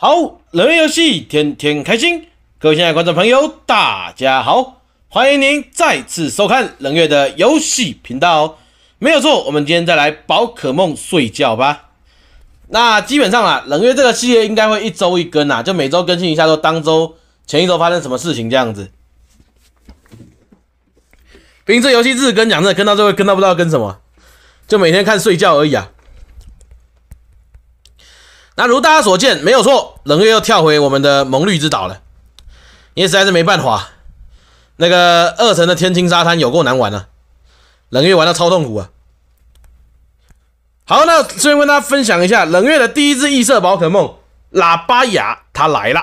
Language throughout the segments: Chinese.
好，冷月游戏天天开心，各位亲爱的观众朋友，大家好，欢迎您再次收看冷月的游戏频道哦。没有错，我们今天再来宝可梦睡觉吧。那基本上啊，冷月这个系列应该会一周一更啊，就每周更新一下，说当周前一周发生什么事情这样子。毕竟这游戏日更，跟讲真的，跟到最后跟到不知道跟什么，就每天看睡觉而已啊。那如大家所见，没有错，冷月又跳回我们的蒙绿之岛了。因为实在是没办法，那个二层的天青沙滩有够难玩了，冷月玩到超痛苦啊。好，那顺便跟大家分享一下冷月的第一只异色宝可梦——喇叭牙，它来了！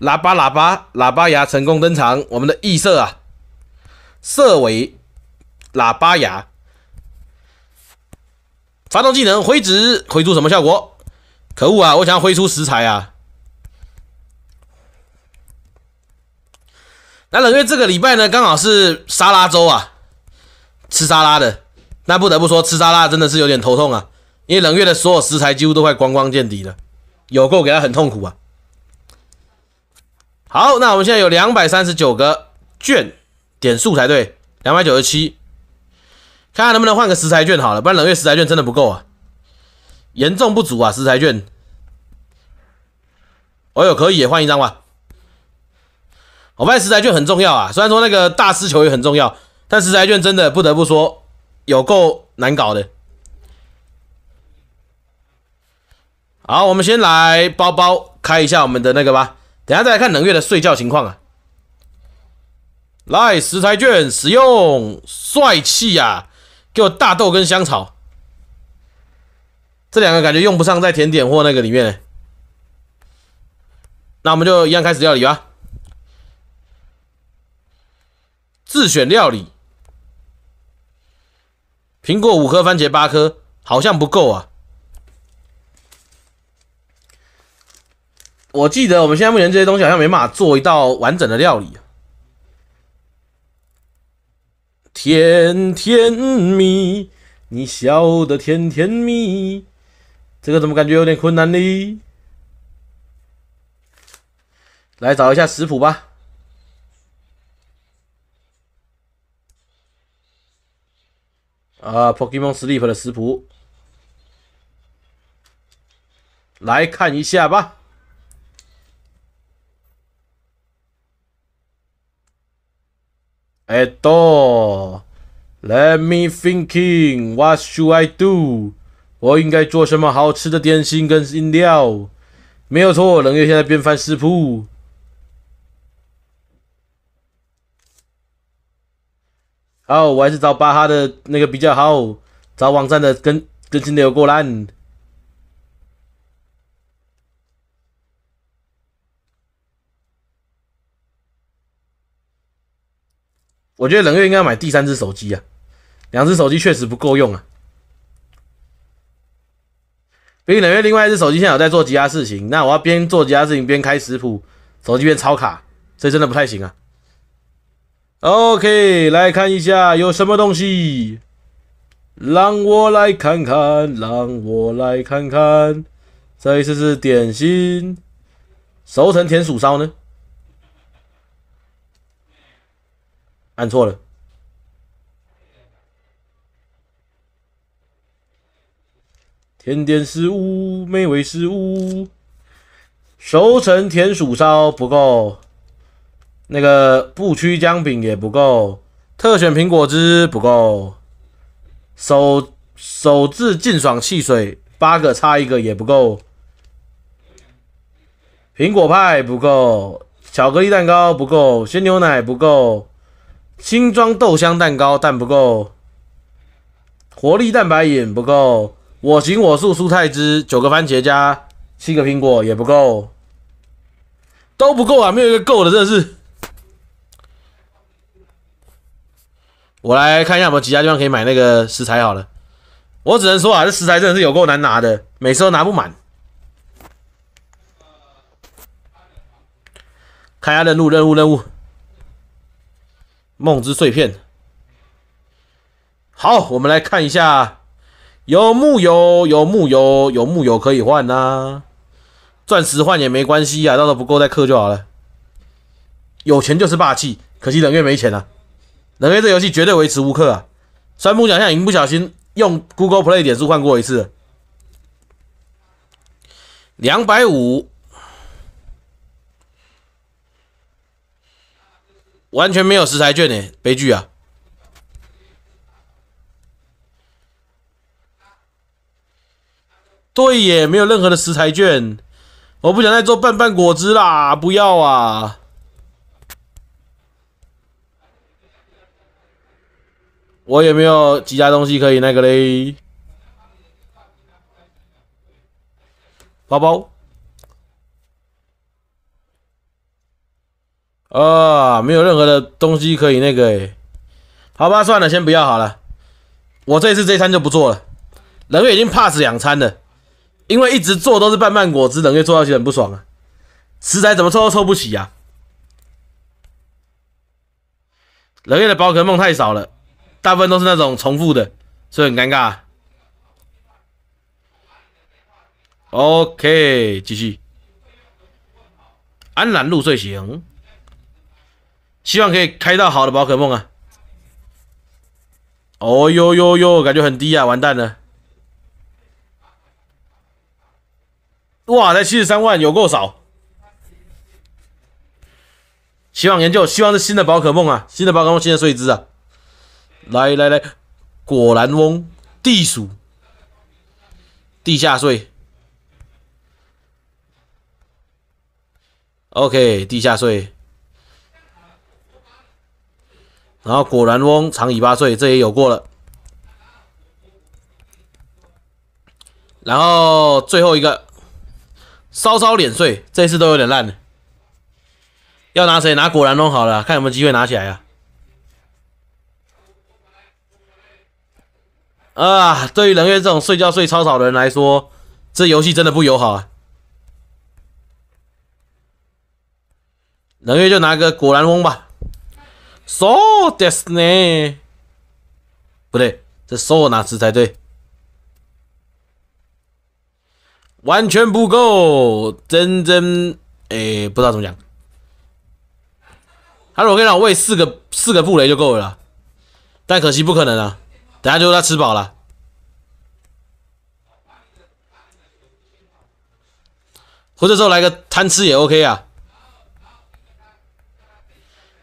喇叭，喇叭，喇叭牙成功登场。我们的异色啊，色为喇叭牙。发动技能回执，回出什么效果？可恶啊！我想要挥出食材啊！那冷月这个礼拜呢，刚好是沙拉周啊，吃沙拉的。那不得不说，吃沙拉真的是有点头痛啊，因为冷月的所有食材几乎都快光光见底了，有够给他很痛苦啊。好，那我们现在有两百三十九个券点素材，对，两百九十七，看看能不能换个食材券好了，不然冷月食材券真的不够啊。严重不足啊！食材券，哎呦，可以也换一张吧。我卖食材券很重要啊，虽然说那个大师球也很重要，但食材券真的不得不说有够难搞的。好，我们先来包包开一下我们的那个吧。等下再来看冷月的睡觉情况啊。来，食材券使用，帅气呀！给我大豆跟香草。这两个感觉用不上在甜点或那个里面，那我们就一样开始料理吧。自选料理，苹果五颗，番茄八颗，好像不够啊。我记得我们现在目前这些东西好像没法做一道完整的料理。甜甜蜜，你笑得甜甜蜜。这个怎么感觉有点困难呢？来找一下食谱吧。啊，Pokemon Sleep 的食谱，来看一下吧。哎，都，Let me thinking，What should I do？我应该做什么好吃的点心跟饮料？没有错，冷月现在变翻食谱。好，我还是找巴哈的那个比较好，找网站的更更新的有过烂。我觉得冷月应该买第三只手机啊，两只手机确实不够用啊。毕竟因为另外一只手机现在有在做其他事情，那我要边做其他事情边开食谱，手机边超卡，这真的不太行啊。OK，来看一下有什么东西，让我来看看，让我来看看，这一次是点心，熟成田鼠烧呢？按错了。甜点食物，美味食物，熟成甜薯烧不够，那个不屈姜饼也不够，特选苹果汁不够，手手制劲爽汽水八个差一个也不够，苹果派不够，巧克力蛋糕不够，鲜牛奶不够，轻装豆香蛋糕但不够，活力蛋白饮不够。我行我素，蔬菜汁九个番茄加七个苹果也不够，都不够啊，没有一个够的，真的是。我来看一下有没有其他地方可以买那个食材好了。我只能说啊，这食材真的是有够难拿的，每次都拿不满。看一下任务，任务，任务。梦之碎片。好，我们来看一下。有木有？有木有？有木有可以换呐，钻石换也没关系啊，到时候不够再氪就好了。有钱就是霸气，可惜冷月没钱了。冷月这游戏绝对维持无氪啊，三奖讲，已经不小心用 Google Play 点数换过一次，两百五，完全没有食材券呢，悲剧啊！对耶，没有任何的食材券，我不想再做拌拌果汁啦，不要啊！我也没有其他东西可以那个嘞，包包啊，没有任何的东西可以那个哎，好吧，算了，先不要好了，我这次这餐就不做了，人已经 pass 两餐了。因为一直做都是半半果汁，冷月做到起很不爽啊！食材怎么抽都抽不起呀。冷月的宝可梦太少了，大部分都是那种重复的，所以很尴尬。OK，继续。安然入睡型，希望可以开到好的宝可梦啊。哦呦呦呦，感觉很低啊，完蛋了。哇！才七十三万，有够少。希望研究，希望是新的宝可梦啊，新的宝可梦，新的睡姿啊。来来来，果然翁地鼠，地下睡。OK，地下睡。然后果然翁长尾巴睡，这也有过了。然后最后一个。稍稍脸碎，这次都有点烂了。要拿谁拿果然翁好了，看有没有机会拿起来呀！啊，对于冷月这种睡觉睡超少的人来说，这游戏真的不友好啊！冷月就拿个果然翁吧，So t i n y 不对，这 so 拿吃才对。完全不够，真真，哎，不知道怎么讲。如果可以让我跟你讲，喂四个四个布雷就够了，但可惜不可能啊，等下就让他吃饱了。或者说来个贪吃也 OK 啊，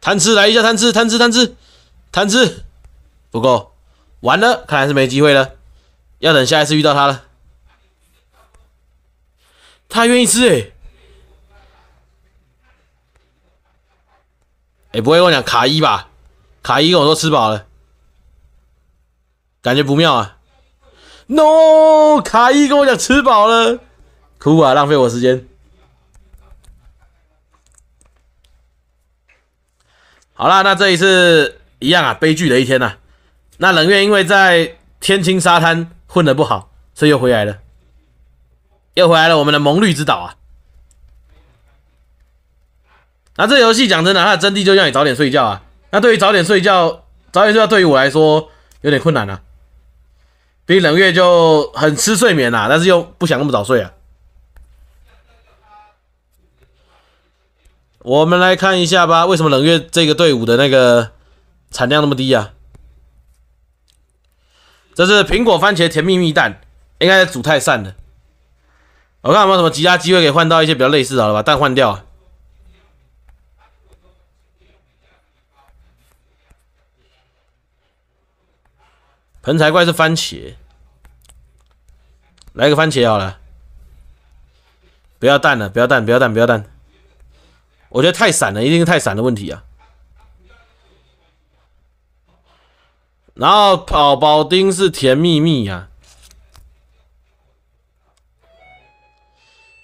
贪吃来一下，贪吃贪吃贪吃贪吃，不够，完了，看来是没机会了，要等下一次遇到他了。他愿意吃诶，诶，不会跟我讲卡一吧？卡一跟我说吃饱了，感觉不妙啊。No，卡一跟我讲吃饱了，哭啊，浪费我时间。好啦，那这一次一样啊，悲剧的一天呐。那冷月因为在天青沙滩混的不好，所以又回来了。又回来了，我们的蒙绿之岛啊！那这游戏讲真的，它的真谛就让你早点睡觉啊。那对于早点睡觉，早点睡觉对于我来说有点困难啊。比冷月就很吃睡眠啦，但是又不想那么早睡啊。我们来看一下吧，为什么冷月这个队伍的那个产量那么低啊？这是苹果、番茄、甜蜜蜜蛋，应该是煮太散了。我看有没有什么其他机会可以换到一些比较类似的，把蛋换掉。盆才怪是番茄，来个番茄好了。不要蛋了，不要蛋，不要蛋，不要蛋。我觉得太散了，一定是太散的问题啊。然后跑保丁是甜蜜蜜呀。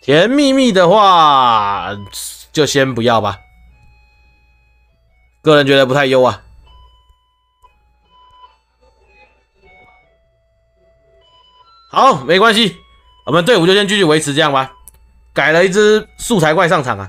甜蜜蜜的话就先不要吧，个人觉得不太优啊。好，没关系，我们队伍就先继续维持这样吧。改了一只素材怪上场啊。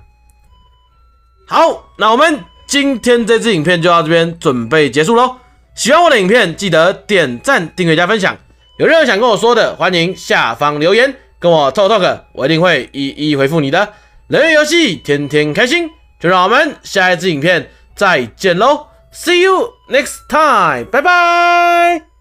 好，那我们今天这支影片就到这边准备结束喽。喜欢我的影片，记得点赞、订阅加分享。有任何想跟我说的，欢迎下方留言。跟我 talk talk，我一定会一一回复你的。人云游戏，天天开心，就让我们下一支影片再见喽，see you next time，拜拜。